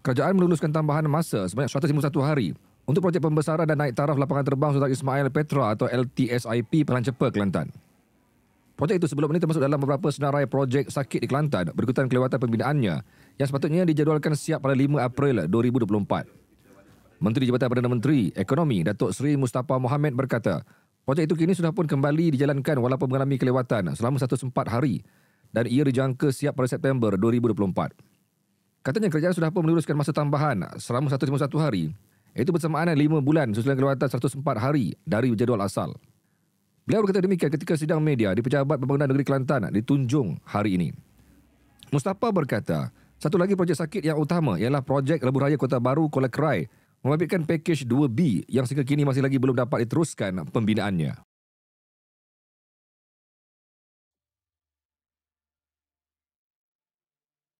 Kerajaan meluluskan tambahan masa sebanyak 151 hari untuk projek pembesaran dan naik taraf lapangan terbang Sultan Ismail Petra atau LTSIP Pelan Cepat Kelantan. Projek itu sebelum ini termasuk dalam beberapa senarai projek sakit di Kelantan berikutan kelewatan pembinaannya yang sepatutnya dijadualkan siap pada 5 April 2024. Menteri Jabatan Perdana Menteri Ekonomi Datuk Seri Mustafa Mohamed berkata, projek itu kini sudah pun kembali dijalankan walaupun mengalami kelewatan selama 104 hari dan ia dijangka siap pada September 2024. Katanya kerajaan sudah pun meluruskan masa tambahan selama 151 hari. Itu bersamaan dengan 5 bulan susulan keluatan 104 hari dari jadual asal. Beliau berkata demikian ketika sidang media di Pejabat Pembangunan Negeri Kelantan ditunjung hari ini. Mustafa berkata, satu lagi projek sakit yang utama ialah projek Lebuh Raya Kota Baru Kuala Kerai membabitkan pakej 2B yang sehingga kini masih lagi belum dapat diteruskan pembinaannya.